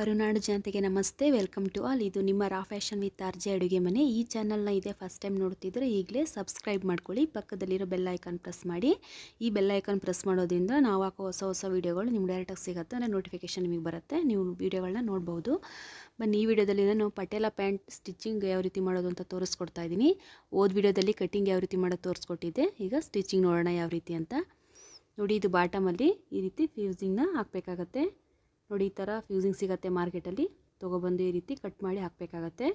ಕರುನಾಡು ಜನತೆಗೆ ನಮಸ್ತೆ welcome to all ಇದು ನಿಮ್ಮ ರಾ ಫ್ಯಾಷನ್ ವಿತ್ ಆರ್ಜೆ ಅಡುಗೆ ಮನೆ ಈ ಚಾನಲ್ನ ಇದೆ ಫಸ್ಟ್ ಟೈಮ್ ನೋಡ್ತಿದ್ರೆ ಈಗಲೇ ಸಬ್ಸ್ಕ್ರೈಬ್ ಮಾಡ್ಕೊಳ್ಳಿ ಪಕ್ಕದಲ್ಲಿರೋ ಬೆಲ್ ಐಕಾನ್ ಪ್ರೆಸ್ ಮಾಡಿ ಈ ಬೆಲ್ ಐಕಾನ್ ಪ್ರೆಸ್ ಮಾಡೋದ್ರಿಂದ ನಾವು ಹಾಕೋ ಹೊಸ ಹೊಸ ವೀಡಿಯೋಗಳು ನಿಮ್ಗೆ ಡೈರೆಕ್ಟಾಗಿ ಸಿಗುತ್ತೆ ಅಂದರೆ ನೋಟಿಫಿಕೇಷನ್ ನಿಮಗೆ ಬರುತ್ತೆ ನೀವು ವೀಡಿಯೋಗಳನ್ನ ನೋಡ್ಬೋದು ಬನ್ನಿ ಈ ವಿಡಿಯೋದಲ್ಲಿ ನಾನು ಪಟೇಲ ಪ್ಯಾಂಟ್ ಸ್ಟಿಚಿಂಗ್ ಯಾವ ರೀತಿ ಮಾಡೋದು ಅಂತ ತೋರಿಸ್ಕೊಡ್ತಾ ಇದ್ದೀನಿ ಓದ್ ವಿಡಿಯೋದಲ್ಲಿ ಕಟ್ಟಿಂಗ್ ಯಾವ ರೀತಿ ಮಾಡೋದು ತೋರಿಸ್ಕೊಟ್ಟಿದ್ದೆ ಈಗ ಸ್ಟಿಚಿಂಗ್ ನೋಡೋಣ ಯಾವ ರೀತಿ ಅಂತ ನೋಡಿ ಇದು ಬಾಟಮಲ್ಲಿ ಈ ರೀತಿ ಫ್ಯೂಸಿಂಗ್ನ ಹಾಕಬೇಕಾಗತ್ತೆ ನೋಡಿ ಈ ಥರ ಫ್ಯೂಸಿಂಗ್ ಸಿಗುತ್ತೆ ಮಾರ್ಕೆಟಲ್ಲಿ ತೊಗೊಬಂದು ಈ ರೀತಿ ಕಟ್ ಮಾಡಿ ಹಾಕಬೇಕಾಗತ್ತೆ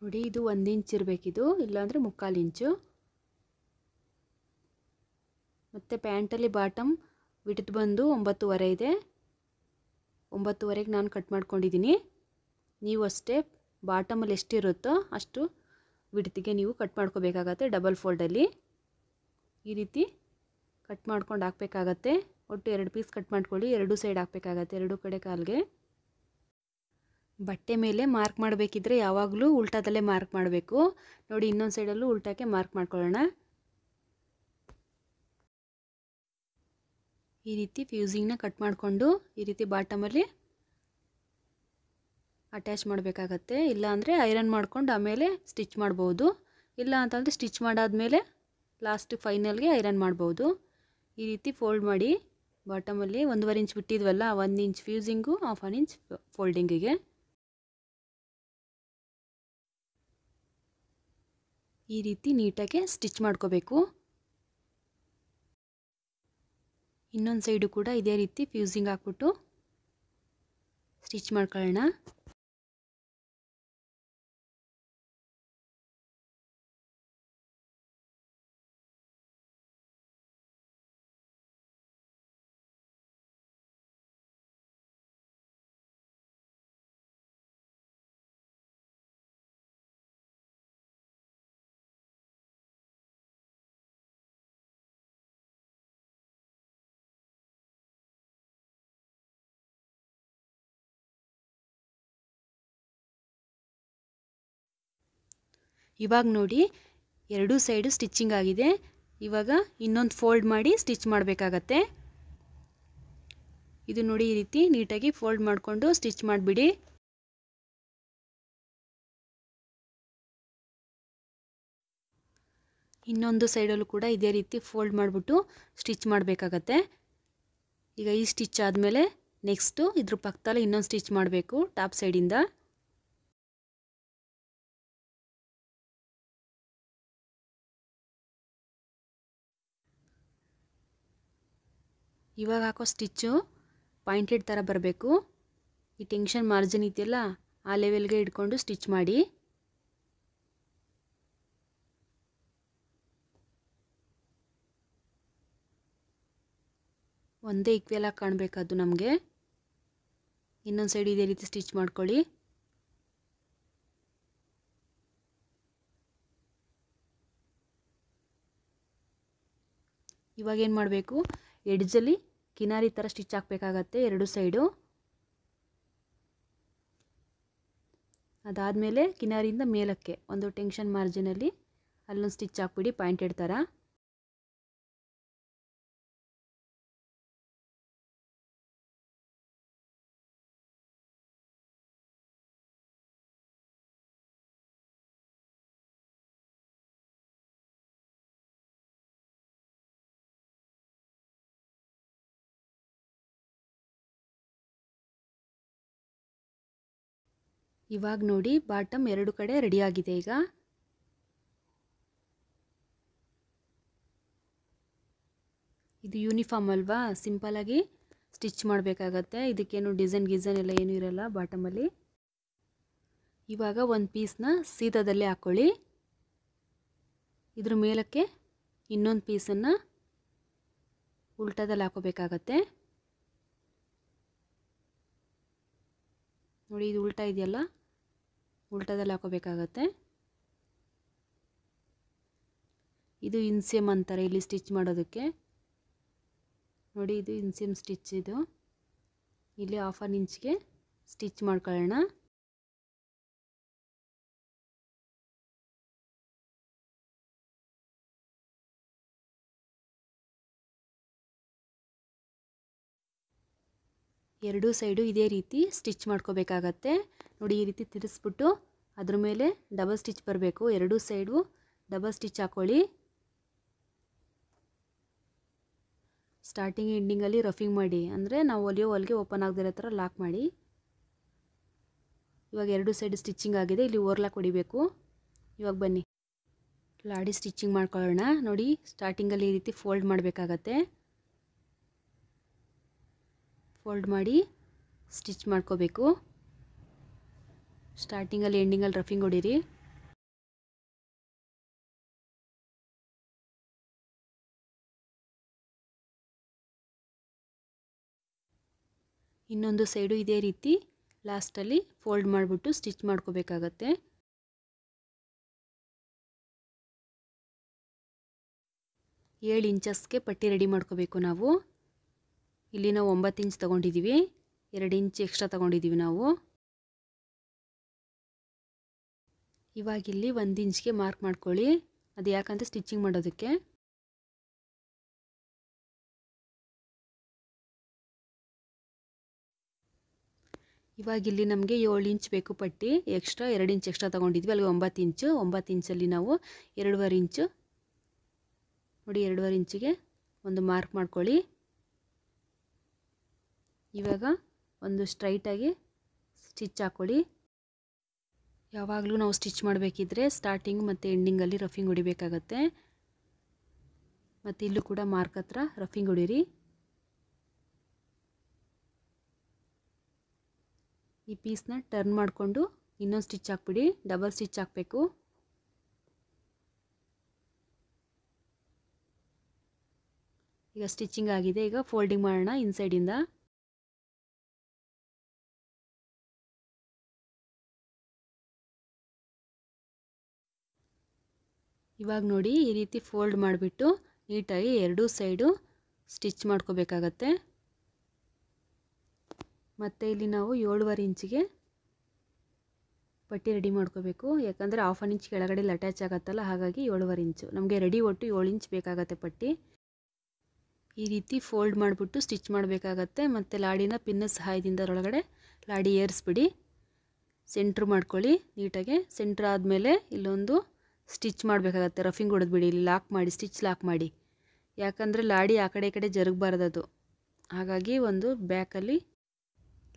ನೋಡಿ ಇದು ಒಂದು ಇಂಚ್ ಇರಬೇಕಿದು ಇಲ್ಲಾಂದರೆ ಮುಕ್ಕಾಲು ಇಂಚು ಮತ್ತು ಪ್ಯಾಂಟಲ್ಲಿ ಬಾಟಮ್ ವಿಟದ್ ಬಂದು ಒಂಬತ್ತುವರೆ ಇದೆ ಒಂಬತ್ತುವರೆಗೆ ನಾನು ಕಟ್ ಮಾಡ್ಕೊಂಡಿದ್ದೀನಿ ನೀವು ಅಷ್ಟೇ ಬಾಟಮಲ್ಲಿ ಎಷ್ಟಿರುತ್ತೋ ಅಷ್ಟು ವಿಡ್ತಿಗೆ ನೀವು ಕಟ್ ಮಾಡ್ಕೋಬೇಕಾಗತ್ತೆ ಡಬಲ್ ಫೋಲ್ಡಲ್ಲಿ ಈ ರೀತಿ ಕಟ್ ಮಾಡ್ಕೊಂಡು ಹಾಕಬೇಕಾಗತ್ತೆ ಒಟ್ಟು ಎರಡು ಪೀಸ್ ಕಟ್ ಮಾಡ್ಕೊಳ್ಳಿ ಎರಡೂ ಸೈಡ್ ಹಾಕ್ಬೇಕಾಗತ್ತೆ ಎರಡೂ ಕಡೆ ಕಾಲಿಗೆ ಬಟ್ಟೆ ಮೇಲೆ ಮಾರ್ಕ್ ಮಾಡಬೇಕಿದ್ರೆ ಯಾವಾಗಲೂ ಉಲ್ಟಾದಲ್ಲೇ ಮಾರ್ಕ್ ಮಾಡಬೇಕು ನೋಡಿ ಇನ್ನೊಂದು ಸೈಡಲ್ಲೂ ಉಲ್ಟಾಕ್ಕೆ ಮಾರ್ಕ್ ಮಾಡ್ಕೊಳ್ಳೋಣ ಈ ರೀತಿ ಫ್ಯೂಸಿಂಗ್ನ ಕಟ್ ಮಾಡಿಕೊಂಡು ಈ ರೀತಿ ಬಾಟಮಲ್ಲಿ ಅಟ್ಯಾಚ್ ಮಾಡಬೇಕಾಗತ್ತೆ ಇಲ್ಲಾಂದರೆ ಐರನ್ ಮಾಡ್ಕೊಂಡು ಆಮೇಲೆ ಸ್ಟಿಚ್ ಮಾಡ್ಬೋದು ಇಲ್ಲ ಅಂತಂದರೆ ಸ್ಟಿಚ್ ಮಾಡಾದಮೇಲೆ ಲಾಸ್ಟ್ ಫೈನಲ್ಗೆ ಐರನ್ ಮಾಡ್ಬೋದು ಈ ರೀತಿ ಫೋಲ್ಡ್ ಮಾಡಿ ಬಾಟಮಲ್ಲಿ ಒಂದೂವರೆ ಇಂಚ್ ಬಿಟ್ಟಿದ್ವಲ್ಲ ಒಂದು inch fusing half on inch ಫೋಲ್ಡಿಂಗಿಗೆ ಈ ರೀತಿ ನೀಟಾಗಿ ಸ್ಟಿಚ್ ಮಾಡ್ಕೋಬೇಕು ಇನ್ನೊಂದು ಸೈಡು ಕೂಡ ಇದೇ ರೀತಿ ಫ್ಯೂಸಿಂಗ್ ಹಾಕ್ಬಿಟ್ಟು ಸ್ಟಿಚ್ ಮಾಡ್ಕೊಳ್ಳೋಣ ಇವಾಗ ನೋಡಿ ಎರಡೂ ಸೈಡು ಸ್ಟಿಚ್ಚಿಂಗ್ ಆಗಿದೆ ಇವಾಗ ಇನ್ನೊಂದು ಫೋಲ್ಡ್ ಮಾಡಿ ಸ್ಟಿಚ್ ಮಾಡಬೇಕಾಗತ್ತೆ ಇದು ನೋಡಿ ಈ ರೀತಿ ನೀಟಾಗಿ ಫೋಲ್ಡ್ ಮಾಡಿಕೊಂಡು ಸ್ಟಿಚ್ ಮಾಡಿಬಿಡಿ ಇನ್ನೊಂದು ಸೈಡಲ್ಲೂ ಕೂಡ ಇದೇ ರೀತಿ ಫೋಲ್ಡ್ ಮಾಡಿಬಿಟ್ಟು ಸ್ಟಿಚ್ ಮಾಡಬೇಕಾಗತ್ತೆ ಈಗ ಈ ಸ್ಟಿಚ್ ಆದಮೇಲೆ ನೆಕ್ಸ್ಟು ಇದ್ರ ಪಕ್ಕದಲ್ಲಿ ಇನ್ನೊಂದು ಸ್ಟಿಚ್ ಮಾಡಬೇಕು ಟಾಪ್ ಸೈಡಿಂದ ಇವಾಗ ಹಾಕೋ ಸ್ಟಿಚ್ಚು ಪಾಯಿಂಟೆಡ್ ಥರ ಬರಬೇಕು ಈ ಟೆನ್ಷನ್ ಮಾರ್ಜಿನ್ ಇದೆಯಲ್ಲ ಆ ಲೆವೆಲ್ಗೆ ಇಟ್ಕೊಂಡು ಸ್ಟಿಚ್ ಮಾಡಿ ಒಂದೇ ಈಕ್ವೆಲ್ ಆಗಿ ಕಾಣಬೇಕದು ನಮಗೆ ಇನ್ನೊಂದು ಸೈಡ್ ಇದೇ ರೀತಿ ಸ್ಟಿಚ್ ಮಾಡ್ಕೊಳ್ಳಿ ಇವಾಗ ಏನು ಮಾಡಬೇಕು ಎಡ್ಜಲ್ಲಿ ಕಿನಾರಿ ಥರ ಸ್ಟಿಚ್ ಹಾಕಬೇಕಾಗತ್ತೆ ಎರಡು ಸೈಡು ಅದಾದಮೇಲೆ ಕಿನಾರಿಯಿಂದ ಮೇಲಕ್ಕೆ ಒಂದು ಟೆನ್ಷನ್ ಮಾರ್ಜಿನಲ್ಲಿ ಅಲ್ಲೊಂದು ಸ್ಟಿಚ್ ಹಾಕ್ಬಿಡಿ ಪಾಯಿಂಟೆಡ್ ಥರ ಇವಾಗ ನೋಡಿ ಬಾಟಮ್ ಎರಡು ಕಡೆ ರೆಡಿಯಾಗಿದೆ ಈಗ ಇದು ಯೂನಿಫಾರ್ಮ್ ಅಲ್ವಾ ಸಿಂಪಲಾಗಿ ಸ್ಟಿಚ್ ಮಾಡಬೇಕಾಗತ್ತೆ ಇದಕ್ಕೇನು ಡಿಸೈನ್ ಗಿಸೈನ್ ಎಲ್ಲ ಏನೂ ಇರಲ್ಲ ಬಾಟಮಲ್ಲಿ ಇವಾಗ ಒಂದು ಪೀಸ್ನ ಸೀತದಲ್ಲಿ ಹಾಕ್ಕೊಳ್ಳಿ ಇದ್ರ ಮೇಲಕ್ಕೆ ಇನ್ನೊಂದು ಪೀಸನ್ನು ಉಲ್ಟದಲ್ಲಿ ಹಾಕೋಬೇಕಾಗತ್ತೆ ನೋಡಿ ಇದು ಉಲ್ಟಾ ಇದೆಯಲ್ಲ ಉಲ್ಟಾದಲ್ಲಿ ಹಾಕೋಬೇಕಾಗತ್ತೆ ಇದು ಇನ್ಸಿಯಮ್ ಅಂತಾರೆ ಇಲ್ಲಿ ಸ್ಟಿಚ್ ಮಾಡೋದಕ್ಕೆ ನೋಡಿ ಇದು ಇನ್ಸಿಯಮ್ ಸ್ಟಿಚ್ ಇದು ಇಲ್ಲಿ ಹಾಫ್ ಆನ್ ಇಂಚ್ಗೆ ಸ್ಟಿಚ್ ಮಾಡ್ಕೊಳ್ಳೋಣ ಎರಡೂ ಸೈಡು ಇದೇ ರೀತಿ ಸ್ಟಿಚ್ ಮಾಡ್ಕೋಬೇಕಾಗತ್ತೆ ನೋಡಿ ಈ ರೀತಿ ತಿರ್ಸ್ಬಿಟ್ಟು ಅದ್ರ ಮೇಲೆ ಡಬಲ್ ಸ್ಟಿಚ್ ಬರಬೇಕು ಎರಡೂ ಸೈಡು ಡಬಲ್ ಸ್ಟಿಚ್ ಹಾಕ್ಕೊಳ್ಳಿ ಸ್ಟಾರ್ಟಿಂಗ್ ಎಂಡಿಂಗಲ್ಲಿ ರಫಿಂಗ್ ಮಾಡಿ ಅಂದರೆ ನಾವು ಹೊಲಿಯೋ ಹೊಲಿಗೆ ಓಪನ್ ಆಗದಿರೋ ಥರ ಲಾಕ್ ಮಾಡಿ ಇವಾಗ ಎರಡು ಸೈಡ್ ಸ್ಟಿಚ್ಚಿಂಗ್ ಆಗಿದೆ ಇಲ್ಲಿ ಓರ್ಲಾಕ್ ಹೊಡಿಬೇಕು ಇವಾಗ ಬನ್ನಿ ಲಾಡಿ ಸ್ಟಿಚ್ಚಿಂಗ್ ಮಾಡ್ಕೊಳ್ಳೋಣ ನೋಡಿ ಸ್ಟಾರ್ಟಿಂಗಲ್ಲಿ ಈ ರೀತಿ ಫೋಲ್ಡ್ ಮಾಡಬೇಕಾಗತ್ತೆ ಫೋಲ್ಡ್ ಮಾಡಿ ಸ್ಟಿಚ್ ಮಾಡ್ಕೋಬೇಕು ಸ್ಟಾರ್ಟಿಂಗಲ್ಲಿ ಎಂಡಿಂಗಲ್ಲಿ ರಫಿಂಗ್ ಹೊಡೀರಿ ಇನ್ನೊಂದು ಸೈಡು ಇದೇ ರೀತಿ ಲಾಸ್ಟಲ್ಲಿ ಫೋಲ್ಡ್ ಮಾಡಿಬಿಟ್ಟು ಸ್ಟಿಚ್ ಮಾಡ್ಕೋಬೇಕಾಗತ್ತೆ ಏಳು ಇಂಚಸ್ಗೆ ಪಟ್ಟಿ ರೆಡಿ ಮಾಡ್ಕೋಬೇಕು ನಾವು ಇಲ್ಲಿ ನಾವು ಒಂಬತ್ತು ಇಂಚ್ ತೊಗೊಂಡಿದ್ದೀವಿ ಎರಡು ಇಂಚ್ ಎಕ್ಸ್ಟ್ರಾ ತೊಗೊಂಡಿದ್ದೀವಿ ನಾವು ಇವಾಗಿಲ್ಲಿ ಒಂದು ಇಂಚ್ಗೆ ಮಾರ್ಕ್ ಮಾಡ್ಕೊಳ್ಳಿ ಅದು ಯಾಕಂತ ಸ್ಟಿಚ್ಚಿಂಗ್ ಮಾಡೋದಕ್ಕೆ ಇವಾಗ ಇಲ್ಲಿ ನಮಗೆ ಏಳು ಇಂಚ್ ಬೇಕು ಪಟ್ಟಿ ಎಕ್ಸ್ಟ್ರಾ ಎರಡು ಇಂಚ್ ಎಕ್ಸ್ಟ್ರಾ ತೊಗೊಂಡಿದ್ವಿ ಅಲ್ಲಿ ಒಂಬತ್ತು ಇಂಚು ಒಂಬತ್ತು ಇಂಚಲ್ಲಿ ನಾವು ಎರಡುವರೆ ಇಂಚು ನೋಡಿ ಎರಡೂವರೆ ಇಂಚಿಗೆ ಒಂದು ಮಾರ್ಕ್ ಮಾಡ್ಕೊಳ್ಳಿ ಇವಾಗ ಒಂದು ಸ್ಟ್ರೈಟಾಗಿ ಸ್ಟಿಚ್ ಹಾಕ್ಕೊಳ್ಳಿ ಯಾವಾಗಲೂ ನಾವು ಸ್ಟಿಚ್ ಮಾಡಬೇಕಿದ್ರೆ ಸ್ಟಾರ್ಟಿಂಗ್ ಮತ್ತು ಎಂಡಿಂಗಲ್ಲಿ ರಫಿಂಗ್ ಹೊಡಿಬೇಕಾಗತ್ತೆ ಮತ್ತು ಇಲ್ಲೂ ಕೂಡ ಮಾರ್ಕ್ ಹತ್ರ ರಫಿಂಗ್ ಹೊಡಿರಿ ಈ ಪೀಸ್ನ ಟರ್ನ್ ಮಾಡಿಕೊಂಡು ಇನ್ನೊಂದು ಸ್ಟಿಚ್ ಹಾಕ್ಬಿಡಿ ಡಬಲ್ ಸ್ಟಿಚ್ ಹಾಕಬೇಕು ಈಗ ಸ್ಟಿಚಿಂಗ್ ಆಗಿದೆ ಈಗ ಫೋಲ್ಡಿಂಗ್ ಮಾಡೋಣ ಇನ್ಸೈಡಿಂದ ಇವಾಗ ನೋಡಿ ಈ ರೀತಿ ಫೋಲ್ಡ್ ಮಾಡಿಬಿಟ್ಟು ನೀಟಾಗಿ ಎರಡೂ ಸೈಡು ಸ್ಟಿಚ್ ಮಾಡ್ಕೋಬೇಕಾಗತ್ತೆ ಮತ್ತು ಇಲ್ಲಿ ನಾವು ಏಳುವರೆ ಇಂಚಿಗೆ ಪಟ್ಟಿ ರೆಡಿ ಮಾಡ್ಕೋಬೇಕು ಯಾಕಂದರೆ ಹಾಫ್ ಆನ್ ಇಂಚ್ ಕೆಳಗಡೆ ಅಟ್ಯಾಚ್ ಆಗುತ್ತಲ್ಲ ಹಾಗಾಗಿ ಏಳುವರೆ ಇಂಚು ನಮಗೆ ರೆಡಿ ಒಟ್ಟು ಏಳು ಇಂಚ್ ಬೇಕಾಗತ್ತೆ ಪಟ್ಟಿ ಈ ರೀತಿ ಫೋಲ್ಡ್ ಮಾಡಿಬಿಟ್ಟು ಸ್ಟಿಚ್ ಮಾಡಬೇಕಾಗತ್ತೆ ಮತ್ತು ಲಾಡಿನ ಪಿನ್ನ ಸಹಾಯದಿಂದ ಒಳಗಡೆ ಲಾಡಿ ಏರಿಸ್ಬಿಡಿ ಸೆಂಟ್ರ್ ಮಾಡ್ಕೊಳ್ಳಿ ನೀಟಾಗೆ ಸೆಂಟ್ರ್ ಆದಮೇಲೆ ಇಲ್ಲೊಂದು ಸ್ಟಿಚ್ ಮಾಡಬೇಕಾಗತ್ತೆ ರಫಿಂಗ್ ಹೊಡೆದ್ಬಿಡಿ ಇಲ್ಲಿ ಲಾಕ್ ಮಾಡಿ ಸ್ಟಿಚ್ ಲಾಕ್ ಮಾಡಿ ಯಾಕಂದರೆ ಲಾಡಿ ಆ ಕಡೆ ಈ ಕಡೆ ಜರುಗಬಾರ್ದದು ಹಾಗಾಗಿ ಒಂದು ಬ್ಯಾಕಲ್ಲಿ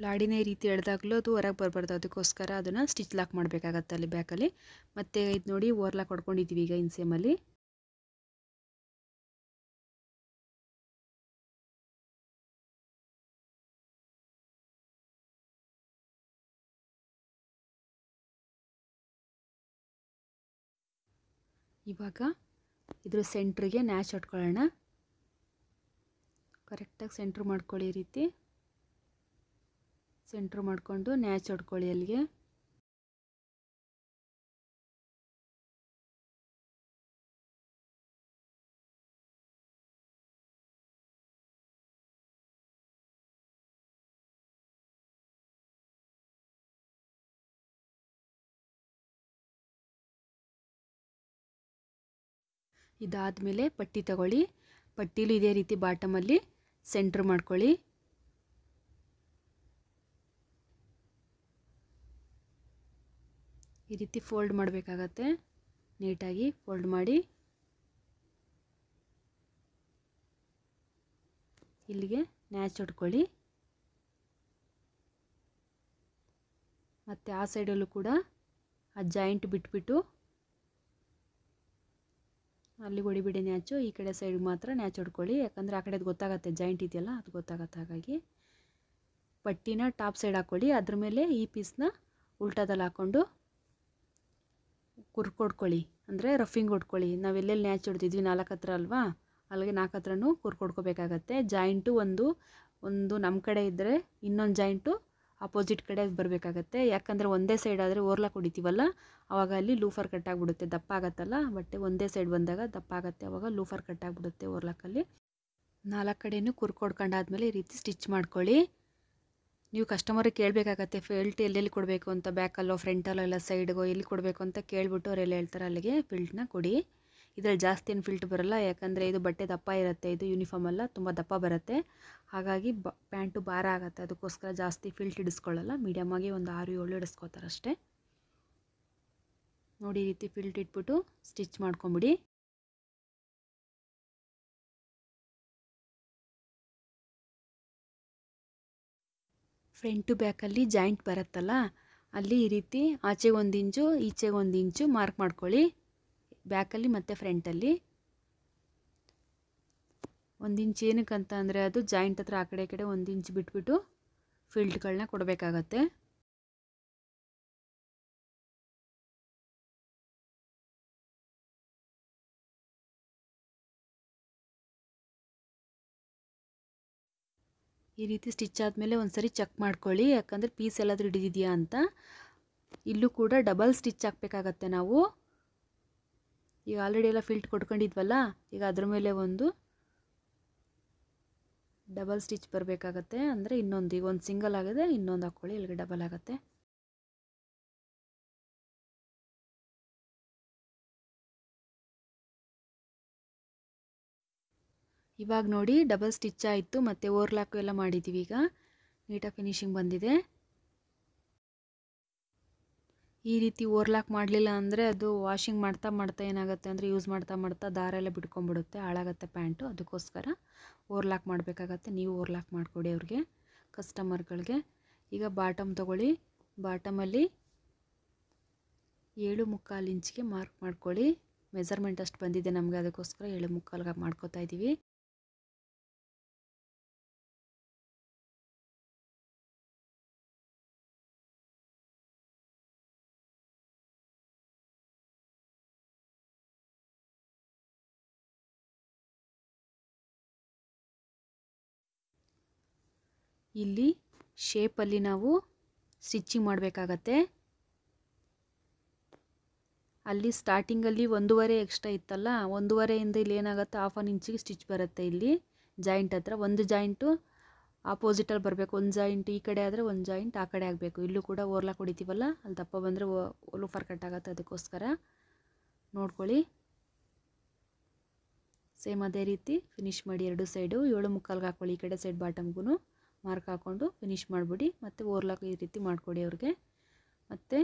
ಲಾಡಿನೇ ರೀತಿ ಎಳ್ದಾಗಲೂ ಅದು ಹೊರಗೆ ಬರಬಾರ್ದು ಅದಕ್ಕೋಸ್ಕರ ಅದನ್ನು ಸ್ಟಿಚ್ ಲಾಕ್ ಮಾಡಬೇಕಾಗತ್ತೆ ಅಲ್ಲಿ ಬ್ಯಾಕಲ್ಲಿ ಮತ್ತು ಇದು ನೋಡಿ ಓರ್ಲಾಕ್ ಹೊಡ್ಕೊಂಡಿದ್ದೀವಿ ಈಗ ಇನ್ಸೇಮಲ್ಲಿ ಇವಾಗ ಇದ್ರ ಸೆಂಟ್ರಿಗೆ ನ್ಯಾಚ್ ಹೊಟ್ಕೊಳ್ಳೋಣ ಕರೆಕ್ಟಾಗಿ ಸೆಂಟ್ರ್ ಮಾಡ್ಕೊಳ್ಳಿ ರೀತಿ ಸೆಂಟ್ರ್ ಮಾಡಿಕೊಂಡು ನ್ಯಾಚ್ ಹೊಡ್ಕೊಳ್ಳಿ ಅಲ್ಲಿಗೆ ಇದಾದ ಮೇಲೆ ಪಟ್ಟಿ ತಗೊಳ್ಳಿ ಪಟ್ಟಿಲು ಇದೇ ರೀತಿ ಬಾಟಮಲ್ಲಿ ಸೆಂಟ್ರ್ ಮಾಡ್ಕೊಳ್ಳಿ ಈ ರೀತಿ ಫೋಲ್ಡ್ ಮಾಡಬೇಕಾಗತ್ತೆ ನೀಟಾಗಿ ಫೋಲ್ಡ್ ಮಾಡಿ ಇಲ್ಲಿಗೆ ನ್ಯಾಚ್ ಹೊಡ್ಕೊಳ್ಳಿ ಮತ್ತು ಆ ಸೈಡಲ್ಲೂ ಕೂಡ ಆ ಜಾಯಿಂಟ್ ಬಿಟ್ಬಿಟ್ಟು ಅಲ್ಲಿ ಒಡಿ ನ್ಯಾಚು ಈ ಕಡೆ ಸೈಡ್ ಮಾತ್ರ ನ್ಯಾಚ್ ಹೊಡ್ಕೊಳ್ಳಿ ಯಾಕಂದರೆ ಆ ಕಡೆದು ಗೊತ್ತಾಗತ್ತೆ ಜಾಯಿಂಟ್ ಇದೆಯಲ್ಲ ಅದು ಗೊತ್ತಾಗತ್ತೆ ಹಾಗಾಗಿ ಪಟ್ಟಿನ ಟಾಪ್ ಸೈಡ್ ಹಾಕ್ಕೊಳ್ಳಿ ಅದ್ರ ಮೇಲೆ ಈ ಪೀಸ್ನ ಉಲ್ಟಾದಲ್ಲಿ ಹಾಕ್ಕೊಂಡು ಕುರ್ಕೊಡ್ಕೊಳ್ಳಿ ಅಂದರೆ ರಫಿಂಗ್ ಹೊಡ್ಕೊಳ್ಳಿ ನಾವೆಲ್ಲೆಲ್ಲಿ ನ್ಯಾಚ್ ಹೊಡ್ತಿದ್ವಿ ನಾಲ್ಕು ಹತ್ರ ಅಲ್ವಾ ಅಲ್ಲಿಗೆ ನಾಲ್ಕು ಹತ್ರನೂ ಕುರ್ಕೊಡ್ಕೋಬೇಕಾಗತ್ತೆ ಜಾಯಿಂಟು ಒಂದು ಒಂದು ನಮ್ಮ ಕಡೆ ಇದ್ದರೆ ಇನ್ನೊಂದು ಜಾಯಿಂಟು ಅಪೋಸಿಟ್ ಕಡೆ ಬರಬೇಕಾಗತ್ತೆ ಯಾಕಂದರೆ ಒಂದೇ ಸೈಡ್ ಆದರೆ ಓರ್ಲಾಕ್ ಹೊಡಿತೀವಲ್ಲ ಅವಾಗ ಅಲ್ಲಿ ಲೂಫರ್ ಕಟ್ಟಾಗಿಬಿಡುತ್ತೆ ದಪ್ಪ ಆಗುತ್ತಲ್ಲ ಬಟ್ಟೆ ಒಂದೇ ಸೈಡ್ ಬಂದಾಗ ದಪ್ಪ ಆಗುತ್ತೆ ಆವಾಗ ಲೂಫರ್ ಕಟ್ಟಾಗಿಬಿಡುತ್ತೆ ಓರ್ಲಾಕಲ್ಲಿ ನಾಲ್ಕು ಕಡೆಯೂ ಕುರ್ಕೊಡ್ಕೊಂಡಾದ್ಮೇಲೆ ಈ ರೀತಿ ಸ್ಟಿಚ್ ಮಾಡ್ಕೊಳ್ಳಿ ನೀವು ಕಸ್ಟಮರಿಗೆ ಕೇಳಬೇಕಾಗತ್ತೆ ಫೆಲ್ಟ್ ಎಲ್ಲೆಲ್ಲಿ ಕೊಡಬೇಕು ಅಂತ ಬ್ಯಾಕಲ್ಲೋ ಫ್ರಂಟಲ್ಲೋ ಎಲ್ಲ ಸೈಡ್ಗೋ ಎಲ್ಲಿ ಕೊಡಬೇಕು ಅಂತ ಕೇಳಿಬಿಟ್ಟು ಅವರೆಲ್ಲ ಹೇಳ್ತಾರೆ ಅಲ್ಲಿಗೆ ಫಿಲ್ಟ್ನ ಕೊಡಿ ಇದರಲ್ಲಿ ಜಾಸ್ತಿ ಏನು ಫಿಲ್ಟ್ ಬರಲ್ಲ ಯಾಕಂದರೆ ಇದು ಬಟ್ಟೆ ದಪ್ಪ ಇರುತ್ತೆ ಇದು ಯೂನಿಫಾರ್ಮ್ ಅಲ್ಲ ತುಂಬ ದಪ್ಪ ಬರುತ್ತೆ ಹಾಗಾಗಿ ಬ ಪ್ಯಾಂಟು ಭಾರ ಆಗುತ್ತೆ ಅದಕ್ಕೋಸ್ಕರ ಜಾಸ್ತಿ ಫಿಲ್ಟ್ ಹಿಡಿಸ್ಕೊಳ್ಳಲ್ಲ ಮೀಡಿಯಮಾಗಿ ಒಂದು ಆರು ಏಳು ಇಡಿಸ್ಕೋತಾರಷ್ಟೇ ನೋಡಿ ಈ ರೀತಿ ಫಿಲ್ಟ್ ಇಟ್ಬಿಟ್ಟು ಸ್ಟಿಚ್ ಮಾಡ್ಕೊಂಬಿಡಿ ಫ್ರಂಟ್ ಟು ಬ್ಯಾಕಲ್ಲಿ ಜಾಯಿಂಟ್ ಬರುತ್ತಲ್ಲ ಅಲ್ಲಿ ಈ ರೀತಿ ಆಚೆಗೆ ಒಂದು ಇಂಚು ಈಚೆಗೆ ಒಂದು ಇಂಚು ಮಾರ್ಕ್ ಮಾಡ್ಕೊಳ್ಳಿ ಬ್ಯಾಕಲ್ಲಿ ಮತ್ತು ಫ್ರಂಟಲ್ಲಿ ಒಂದು ಇಂಚ್ ಏನಕ್ಕೆ ಅಂತ ಅಂದರೆ ಅದು ಜಾಯಿಂಟ್ ಹತ್ರ ಆ ಕಡೆ ಕಡೆ ಒಂದು ಇಂಚ್ ಬಿಟ್ಬಿಟ್ಟು ಫಿಲ್ಟ್ಗಳನ್ನ ಕೊಡಬೇಕಾಗತ್ತೆ ಈ ರೀತಿ ಸ್ಟಿಚ್ ಆದಮೇಲೆ ಒಂದು ಸರಿ ಚೆಕ್ ಮಾಡ್ಕೊಳ್ಳಿ ಯಾಕಂದರೆ ಪೀಸ್ ಎಲ್ಲಾದರೂ ಹಿಡಿದಿದೆಯಾ ಅಂತ ಇಲ್ಲೂ ಕೂಡ ಡಬಲ್ ಸ್ಟಿಚ್ ಹಾಕಬೇಕಾಗತ್ತೆ ನಾವು ಈಗ ಆಲ್ರೆಡಿ ಎಲ್ಲ ಫಿಲ್ಟ್ ಕೊಟ್ಕೊಂಡಿದ್ವಲ್ಲ ಈಗ ಅದ್ರ ಮೇಲೆ ಒಂದು ಡಬಲ್ ಸ್ಟಿಚ್ ಬರಬೇಕಾಗತ್ತೆ ಅಂದರೆ ಇನ್ನೊಂದು ಈಗ ಒಂದು ಸಿಂಗಲ್ ಆಗಿದೆ ಇನ್ನೊಂದು ಹಾಕ್ಕೊಳ್ಳಿ ಇಲ್ಲಿಗೆ ಡಬಲ್ ಆಗುತ್ತೆ ಇವಾಗ ನೋಡಿ ಡಬಲ್ ಸ್ಟಿಚ್ ಆಯಿತು ಮತ್ತು ಓವರ್ಲಾಕು ಎಲ್ಲ ಮಾಡಿದ್ದೀವಿ ಈಗ ನೀಟಾಗಿ ಫಿನಿಶಿಂಗ್ ಬಂದಿದೆ ಈ ರೀತಿ ಓರ್ಲಾಕ್ ಮಾಡಲಿಲ್ಲ ಅಂದರೆ ಅದು ವಾಷಿಂಗ್ ಮಾಡ್ತಾ ಮಾಡ್ತಾ ಏನಾಗುತ್ತೆ ಅಂದರೆ ಯೂಸ್ ಮಾಡ್ತಾ ಮಾಡ್ತಾ ದಾರ ಎಲ್ಲ ಬಿಟ್ಕೊಂಡ್ಬಿಡುತ್ತೆ ಹಾಳಾಗತ್ತೆ ಪ್ಯಾಂಟು ಅದಕ್ಕೋಸ್ಕರ ಓರ್ಲಾಕ್ ಮಾಡಬೇಕಾಗತ್ತೆ ನೀವು ಓರ್ಲಾಕ್ ಮಾಡಿಕೊಡಿ ಅವ್ರಿಗೆ ಕಸ್ಟಮರ್ಗಳಿಗೆ ಈಗ ಬಾಟಮ್ ತೊಗೊಳ್ಳಿ ಬಾಟಮಲ್ಲಿ ಏಳು ಮುಕ್ಕಾಲು ಇಂಚಿಗೆ ಮಾರ್ಕ್ ಮಾಡ್ಕೊಳ್ಳಿ ಮೆಸರ್ಮೆಂಟ್ ಅಷ್ಟು ಬಂದಿದೆ ನಮಗೆ ಅದಕ್ಕೋಸ್ಕರ ಏಳು ಮುಕ್ಕಾಲ್ಗೆ ಮಾಡ್ಕೋತಾ ಇದ್ದೀವಿ ಇಲ್ಲಿ ಶೇಪಲ್ಲಿ ನಾವು ಸ್ಟಿಚ್ಚಿಂಗ್ ಮಾಡಬೇಕಾಗತ್ತೆ ಅಲ್ಲಿ ಸ್ಟಾರ್ಟಿಂಗಲ್ಲಿ ಒಂದೂವರೆ ಎಕ್ಸ್ಟ್ರಾ ಇತ್ತಲ್ಲ ಒಂದೂವರೆಯಿಂದ ಇಲ್ಲಿ ಏನಾಗುತ್ತೆ ಹಾಫ್ ಆನ್ ಇಂಚಿಗೆ ಸ್ಟಿಚ್ ಬರುತ್ತೆ ಇಲ್ಲಿ ಜಾಯಿಂಟ್ ಹತ್ರ ಒಂದು ಜಾಯಿಂಟು ಆಪೋಸಿಟಲ್ಲಿ ಬರಬೇಕು ಒಂದು ಜಾಯಿಂಟ್ ಈ ಕಡೆ ಆದರೆ ಒಂದು ಜಾಯಿಂಟ್ ಆ ಕಡೆ ಆಗಬೇಕು ಇಲ್ಲೂ ಕೂಡ ಓರ್ಲಾಕ್ ಹೊಡಿತೀವಲ್ಲ ಅಲ್ಲಿ ತಪ್ಪ ಬಂದರೆ ಲೂಫರ್ ಕಟ್ ಆಗುತ್ತೆ ಅದಕ್ಕೋಸ್ಕರ ನೋಡ್ಕೊಳ್ಳಿ ಸೇಮ್ ಅದೇ ರೀತಿ ಫಿನಿಶ್ ಮಾಡಿ ಎರಡು ಸೈಡು ಏಳು ಮುಕ್ಕಾಲ್ಗೆ ಹಾಕ್ಕೊಳ್ಳಿ ಈ ಕಡೆ ಸೈಡ್ ಬಾಟಮ್ಗೂ ಮಾರ್ಕ್ ಹಾಕ್ಕೊಂಡು ಫಿನಿಷ್ ಮಾಡಿಬಿಡಿ ಮತ್ತು ಓರ್ಲಾಕ್ ಈ ರೀತಿ ಮಾಡಿಕೊಡಿ ಅವ್ರಿಗೆ ಮತ್ತು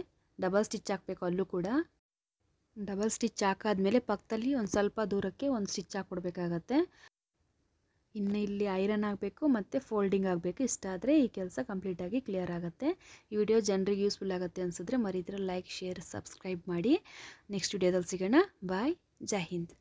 ಡಬಲ್ ಸ್ಟಿಚ್ ಹಾಕಬೇಕು ಅಲ್ಲೂ ಕೂಡ ಡಬಲ್ ಸ್ಟಿಚ್ ಹಾಕಾದ್ಮೇಲೆ ಪಕ್ಕದಲ್ಲಿ ಒಂದು ಸ್ವಲ್ಪ ದೂರಕ್ಕೆ ಒಂದು ಸ್ಟಿಚ್ ಹಾಕ್ಕೊಡ್ಬೇಕಾಗತ್ತೆ ಇನ್ನು ಇಲ್ಲಿ ಐರನ್ ಆಗಬೇಕು ಮತ್ತು ಫೋಲ್ಡಿಂಗ್ ಆಗಬೇಕು ಇಷ್ಟ ಆದರೆ ಈ ಕೆಲಸ ಕಂಪ್ಲೀಟಾಗಿ ಕ್ಲಿಯರ್ ಆಗುತ್ತೆ ಈ ವಿಡಿಯೋ ಜನರಿಗೆ ಯೂಸ್ಫುಲ್ ಆಗುತ್ತೆ ಅನಿಸಿದ್ರೆ ಮರೀದ್ರೆ ಲೈಕ್ ಶೇರ್ ಸಬ್ಸ್ಕ್ರೈಬ್ ಮಾಡಿ ನೆಕ್ಸ್ಟ್ ವಿಡಿಯೋದಲ್ಲಿ ಸಿಗೋಣ ಬಾಯ್ ಜೈ ಹಿಂದ್